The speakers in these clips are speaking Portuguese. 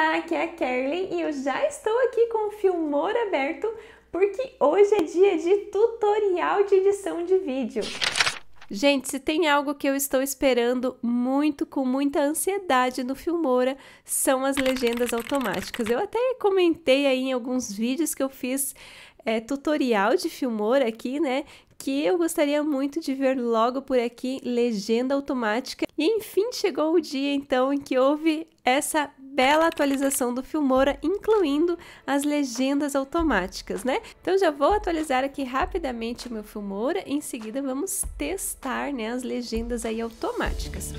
Olá, aqui é a Kerlin e eu já estou aqui com o Filmor aberto porque hoje é dia de tutorial de edição de vídeo. Gente, se tem algo que eu estou esperando muito, com muita ansiedade no Filmora, são as legendas automáticas. Eu até comentei aí em alguns vídeos que eu fiz é, tutorial de Filmora aqui, né? que eu gostaria muito de ver logo por aqui legenda automática. E enfim chegou o dia então em que houve essa bela atualização do Filmora, incluindo as legendas automáticas, né? Então já vou atualizar aqui rapidamente o meu Filmora, em seguida vamos testar né, as legendas aí automáticas.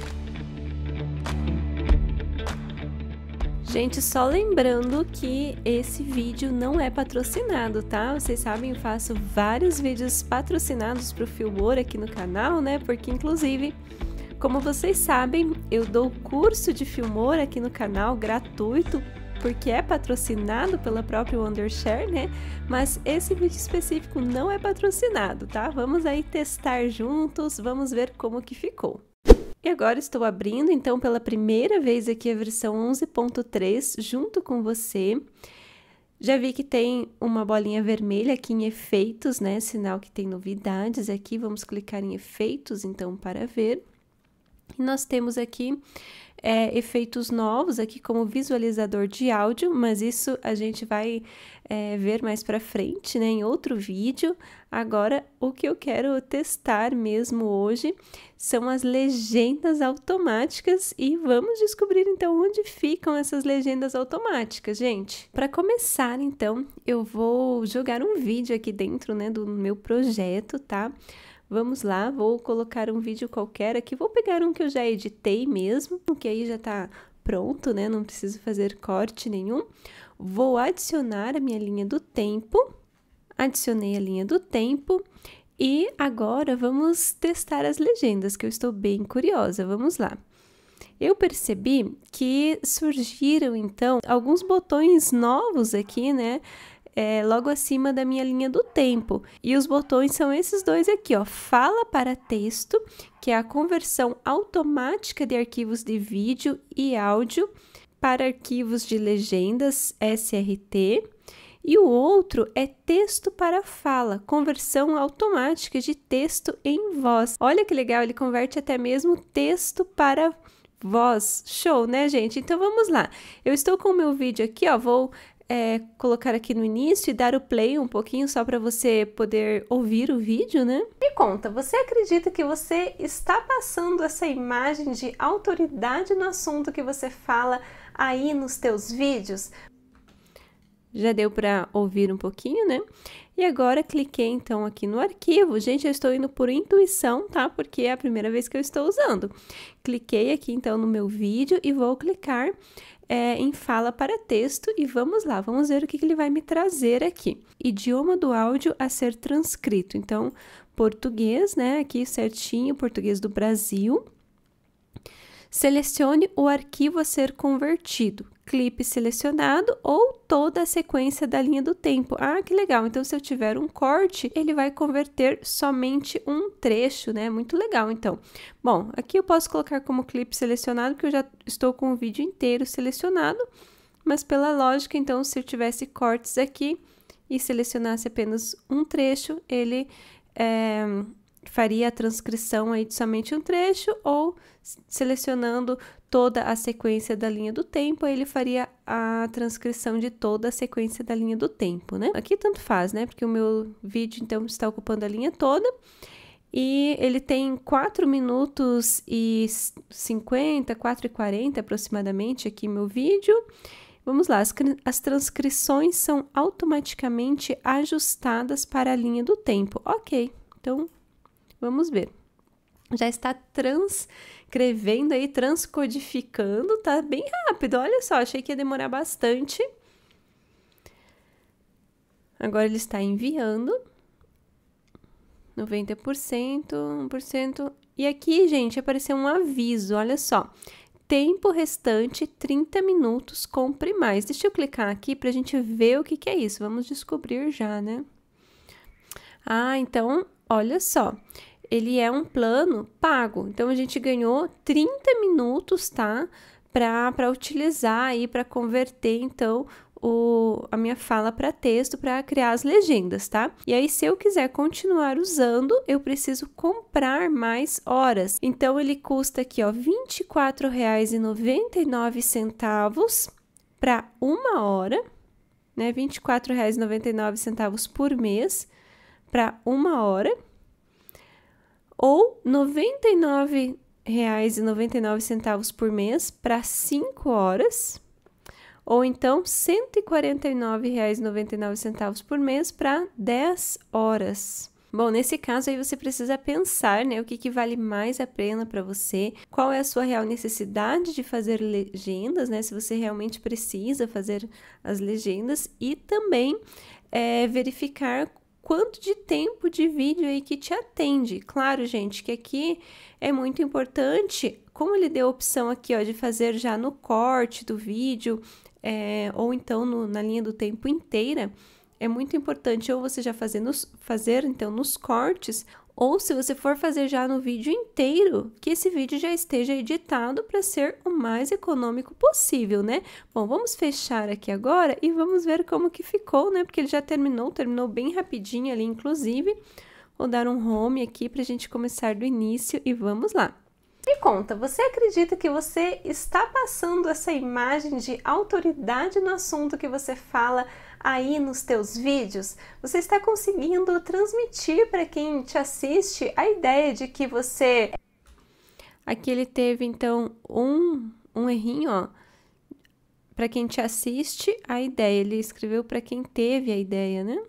Gente, só lembrando que esse vídeo não é patrocinado, tá? Vocês sabem, eu faço vários vídeos patrocinados pro Filmor aqui no canal, né? Porque, inclusive, como vocês sabem, eu dou curso de Filmor aqui no canal, gratuito, porque é patrocinado pela própria Wondershare, né? Mas esse vídeo específico não é patrocinado, tá? Vamos aí testar juntos, vamos ver como que ficou. E agora estou abrindo, então, pela primeira vez aqui a versão 11.3 junto com você. Já vi que tem uma bolinha vermelha aqui em efeitos, né? Sinal que tem novidades aqui. Vamos clicar em efeitos, então, para ver. E nós temos aqui é, efeitos novos, aqui como visualizador de áudio, mas isso a gente vai é, ver mais para frente, né, em outro vídeo. Agora, o que eu quero testar mesmo hoje são as legendas automáticas e vamos descobrir então onde ficam essas legendas automáticas, gente. Para começar, então, eu vou jogar um vídeo aqui dentro, né, do meu projeto, tá? Vamos lá, vou colocar um vídeo qualquer aqui, vou pegar um que eu já editei mesmo, que aí já tá pronto, né? Não preciso fazer corte nenhum vou adicionar a minha linha do tempo. Adicionei a linha do tempo e agora vamos testar as legendas, que eu estou bem curiosa. Vamos lá. Eu percebi que surgiram então alguns botões novos aqui, né? É, logo acima da minha linha do tempo. E os botões são esses dois aqui, ó. Fala para texto, que é a conversão automática de arquivos de vídeo e áudio para arquivos de legendas SRT e o outro é texto para fala, conversão automática de texto em voz. Olha que legal, ele converte até mesmo texto para voz. Show, né, gente? Então vamos lá. Eu estou com o meu vídeo aqui, ó, vou é, colocar aqui no início e dar o play um pouquinho só para você poder ouvir o vídeo, né? Me conta, você acredita que você está passando essa imagem de autoridade no assunto que você fala aí nos teus vídeos. Já deu para ouvir um pouquinho, né? E agora cliquei então aqui no arquivo. Gente, eu estou indo por intuição, tá? Porque é a primeira vez que eu estou usando. Cliquei aqui então no meu vídeo e vou clicar é, em fala para texto e vamos lá, vamos ver o que, que ele vai me trazer aqui. Idioma do áudio a ser transcrito. Então, português, né? Aqui certinho, português do Brasil. Selecione o arquivo a ser convertido, clipe selecionado ou toda a sequência da linha do tempo. Ah, que legal! Então, se eu tiver um corte, ele vai converter somente um trecho, né? Muito legal, então. Bom, aqui eu posso colocar como clipe selecionado, porque eu já estou com o vídeo inteiro selecionado, mas pela lógica, então, se eu tivesse cortes aqui e selecionasse apenas um trecho, ele... É, faria a transcrição aí de somente um trecho ou selecionando toda a sequência da linha do tempo, ele faria a transcrição de toda a sequência da linha do tempo, né? Aqui tanto faz, né? Porque o meu vídeo então está ocupando a linha toda. E ele tem 4 minutos e 50, 4 e 40 aproximadamente aqui meu vídeo. Vamos lá, as, as, transcrições são automaticamente ajustadas para a linha do tempo. Ok, então Vamos ver. Já está transcrevendo aí, transcodificando, tá bem rápido. Olha só, achei que ia demorar bastante. Agora ele está enviando. 90%, 1%. E aqui, gente, apareceu um aviso, olha só. Tempo restante, 30 minutos, compre mais. Deixa eu clicar aqui para a gente ver o que, que é isso. Vamos descobrir já, né? Ah, então, olha só ele é um plano pago. Então a gente ganhou 30 minutos, tá? Para utilizar aí, para converter então o, a minha fala para texto para criar as legendas, tá? E aí, se eu quiser continuar usando, eu preciso comprar mais horas. Então, ele custa aqui, ó, R$ 24,99 para uma hora, né? R$ 24,99 por mês para uma hora ou R$ 99,99 por mês para 5 horas, ou então R$ 149,99 por mês para 10 horas. Bom, nesse caso aí você precisa pensar, né, o que, que vale mais a pena para você, qual é a sua real necessidade de fazer legendas, né, se você realmente precisa fazer as legendas e também é, verificar quanto de tempo de vídeo aí que te atende. Claro, gente, que aqui é muito importante, como ele deu a opção aqui ó, de fazer já no corte do vídeo, é, ou então no, na linha do tempo inteira, é muito importante ou você já fazer, nos, fazer então nos cortes, ou se você for fazer já no vídeo inteiro, que esse vídeo já esteja editado para ser o mais econômico possível, né? Bom, vamos fechar aqui agora e vamos ver como que ficou, né? Porque ele já terminou, terminou bem rapidinho ali, inclusive. Vou dar um home aqui para a gente começar do início e vamos lá. Me conta, você acredita que você está passando essa imagem de autoridade no assunto que você fala aí nos teus vídeos, você está conseguindo transmitir para quem te assiste a ideia de que você Aqui ele teve então um um errinho, ó. Para quem te assiste a ideia, ele escreveu para quem teve a ideia, né?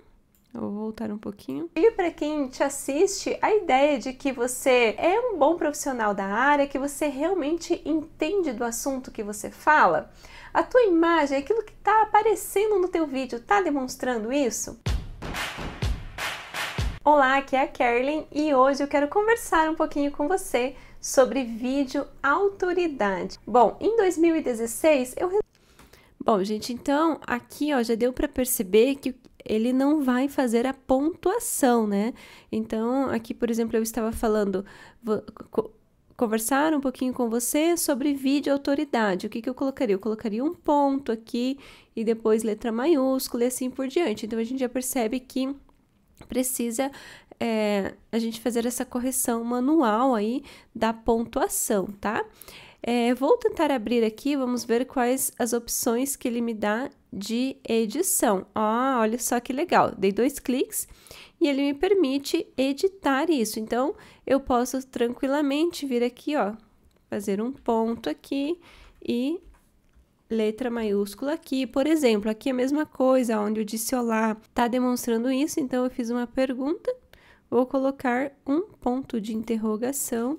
Eu vou voltar um pouquinho. E para quem te assiste, a ideia de que você é um bom profissional da área, que você realmente entende do assunto que você fala. A tua imagem, aquilo que está aparecendo no teu vídeo, está demonstrando isso? Olá, aqui é a Carolyn e hoje eu quero conversar um pouquinho com você sobre vídeo autoridade. Bom, em 2016 eu Bom, gente, então aqui ó, já deu para perceber que ele não vai fazer a pontuação, né? Então, aqui, por exemplo, eu estava falando conversar um pouquinho com você sobre vídeo autoridade. O que, que eu colocaria? Eu colocaria um ponto aqui e depois letra maiúscula e assim por diante. Então a gente já percebe que precisa é, a gente fazer essa correção manual aí da pontuação, tá? É, vou tentar abrir aqui, vamos ver quais as opções que ele me dá de edição. Ah, olha só que legal, dei dois cliques e ele me permite editar isso. Então, eu posso tranquilamente vir aqui, ó, fazer um ponto aqui e letra maiúscula aqui. Por exemplo, aqui é a mesma coisa, onde eu disse olá tá demonstrando isso, então eu fiz uma pergunta, vou colocar um ponto de interrogação.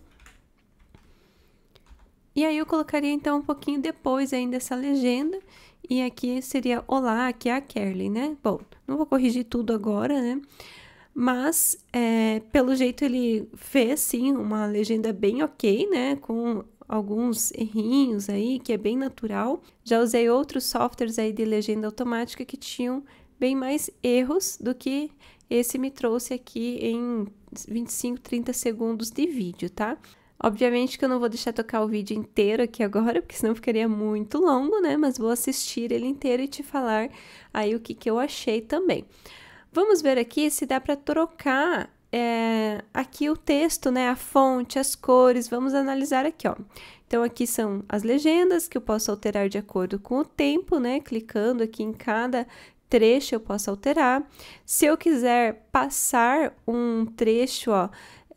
E aí eu colocaria então um pouquinho depois ainda essa legenda, e aqui seria olá, aqui é a Kerlin, né? Bom, não vou corrigir tudo agora, né? Mas, é, pelo jeito, ele fez, sim, uma legenda bem ok, né? Com alguns errinhos aí, que é bem natural. Já usei outros softwares aí de legenda automática que tinham bem mais erros do que esse me trouxe aqui em 25, 30 segundos de vídeo, tá? Obviamente que eu não vou deixar tocar o vídeo inteiro aqui agora, porque senão ficaria muito longo, né? Mas vou assistir ele inteiro e te falar aí o que, que eu achei também. Vamos ver aqui se dá para trocar é, aqui o texto, né, a fonte, as cores, vamos analisar aqui, ó. Então, aqui são as legendas que eu posso alterar de acordo com o tempo, né, clicando aqui em cada trecho eu posso alterar. Se eu quiser passar um trecho, ó,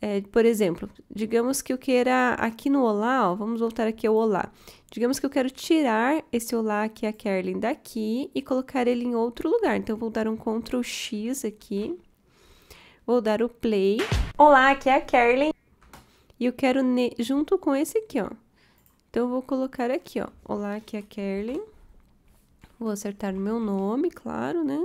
é, por exemplo, digamos que eu queira aqui no Olá, ó, vamos voltar aqui ao Olá. Digamos que eu quero tirar esse Olá que é a Kerlin daqui e colocar ele em outro lugar. Então, eu vou dar um Ctrl X aqui, vou dar o Play. Olá, aqui é a Kerlin. E eu quero junto com esse aqui, ó. Então, eu vou colocar aqui, ó. Olá, aqui é a Kerlin. Vou acertar o meu nome, claro, né?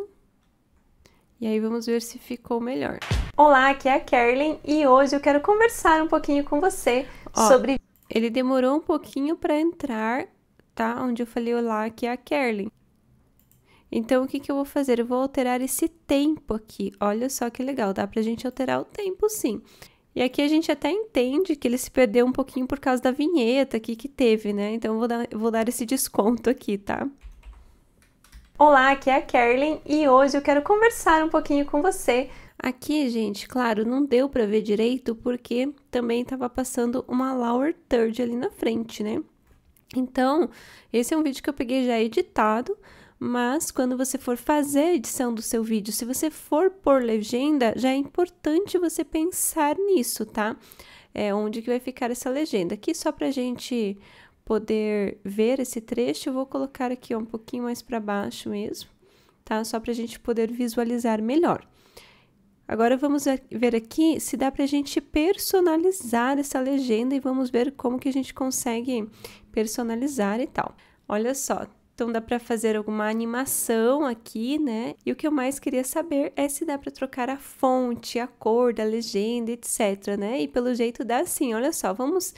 E aí, vamos ver se ficou melhor. Olá, aqui é a Kerlin e hoje eu quero conversar um pouquinho com você Ó, sobre. Ele demorou um pouquinho para entrar, tá? Onde eu falei olá, aqui é a Kerlin. Então, o que, que eu vou fazer? Eu vou alterar esse tempo aqui. Olha só que legal, dá pra gente alterar o tempo sim. E aqui a gente até entende que ele se perdeu um pouquinho por causa da vinheta aqui que teve, né? Então, eu vou dar, eu vou dar esse desconto aqui, tá? Olá, aqui é a Kerlin e hoje eu quero conversar um pouquinho com você Aqui, gente, claro, não deu para ver direito porque também estava passando uma Lower Third ali na frente, né? Então, esse é um vídeo que eu peguei já editado, mas quando você for fazer a edição do seu vídeo, se você for por legenda, já é importante você pensar nisso, tá? É onde que vai ficar essa legenda. Aqui só pra gente poder ver esse trecho, eu vou colocar aqui um pouquinho mais para baixo mesmo, tá? Só pra gente poder visualizar melhor. Agora vamos ver aqui se dá para a gente personalizar essa legenda e vamos ver como que a gente consegue personalizar e tal. Olha só, então dá para fazer alguma animação aqui, né? E o que eu mais queria saber é se dá para trocar a fonte, a cor da legenda, etc, né? E pelo jeito dá sim. Olha só, vamos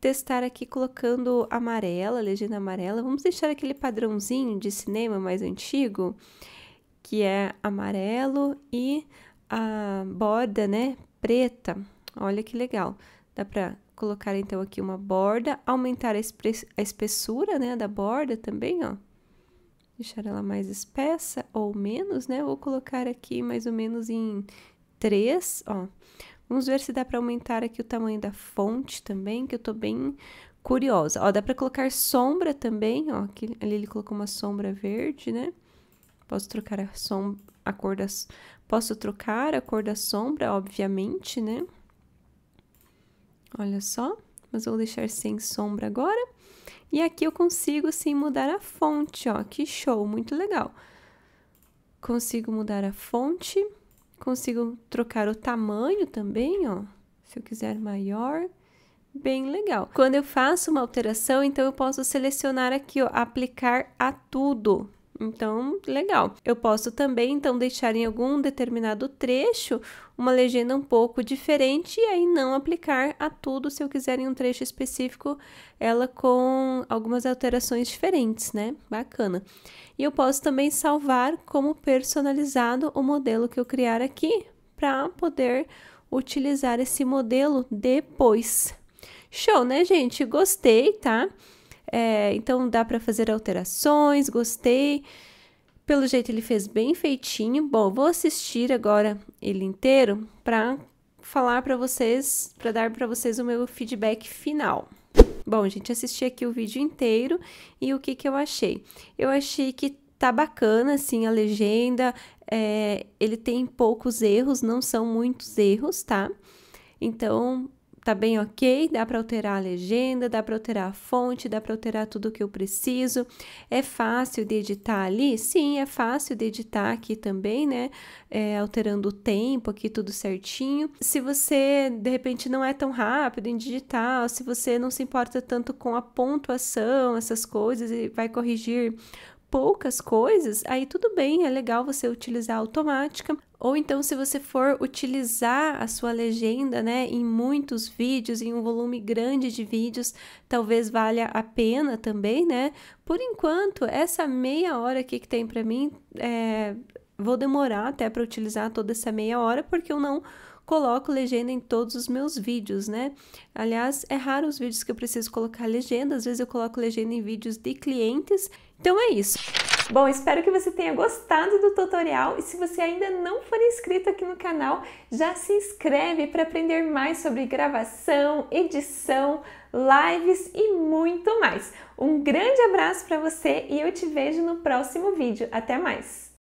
testar aqui colocando amarela, legenda amarela. Vamos deixar aquele padrãozinho de cinema mais antigo, que é amarelo e a borda, né, preta, olha que legal. Dá para colocar, então, aqui uma borda, aumentar a, a espessura, né, da borda também, ó. Deixar ela mais espessa ou menos, né? Vou colocar aqui mais ou menos em 3, ó. Vamos ver se dá para aumentar aqui o tamanho da fonte também, que eu tô bem curiosa. Ó, dá para colocar sombra também, ó, que ali ele colocou uma sombra verde, né? Posso trocar a, som a cor da... Posso trocar a cor da sombra, obviamente, né? Olha só, mas vou deixar sem sombra agora. E aqui eu consigo, sim, mudar a fonte, ó. Que show, muito legal. Consigo mudar a fonte. Consigo trocar o tamanho também, ó. Se eu quiser maior bem legal. Quando eu faço uma alteração, então eu posso selecionar aqui, ó, aplicar a tudo. Então, legal. Eu posso também então deixar em algum determinado trecho uma legenda um pouco diferente e aí não aplicar a tudo se eu quiser em um trecho específico ela com algumas alterações diferentes, né? Bacana. E eu posso também salvar como personalizado o modelo que eu criar aqui para poder utilizar esse modelo depois. Show, né, gente? Gostei, tá? É, então dá para fazer alterações, gostei. Pelo jeito ele fez bem feitinho. Bom, vou assistir agora ele inteiro para falar para vocês, para dar para vocês o meu feedback final. Bom, gente, assisti aqui o vídeo inteiro e o que que eu achei? Eu achei que tá bacana, assim, a legenda, é, ele tem poucos erros, não são muitos erros, tá? Então, tá bem ok, dá para alterar a legenda, dá para alterar a fonte, dá para alterar tudo o que eu preciso. É fácil de editar ali? Sim, é fácil de editar aqui também, né? É, alterando o tempo aqui, tudo certinho. Se você, de repente, não é tão rápido em digital, se você não se importa tanto com a pontuação, essas coisas, e vai corrigir poucas coisas, aí tudo bem, é legal você utilizar a automática. Ou então, se você for utilizar a sua legenda né, em muitos vídeos, em um volume grande de vídeos, talvez valha a pena também, né? Por enquanto, essa meia hora aqui que tem para mim, é, vou demorar até para utilizar toda essa meia hora, porque eu não coloco legenda em todos os meus vídeos, né? Aliás, é raro os vídeos que eu preciso colocar legenda, às vezes eu coloco legenda em vídeos de clientes. Então é isso. Bom, espero que você tenha gostado do tutorial e se você ainda não for inscrito aqui no canal, já se inscreve para aprender mais sobre gravação, edição, lives e muito mais. Um grande abraço para você e eu te vejo no próximo vídeo. Até mais!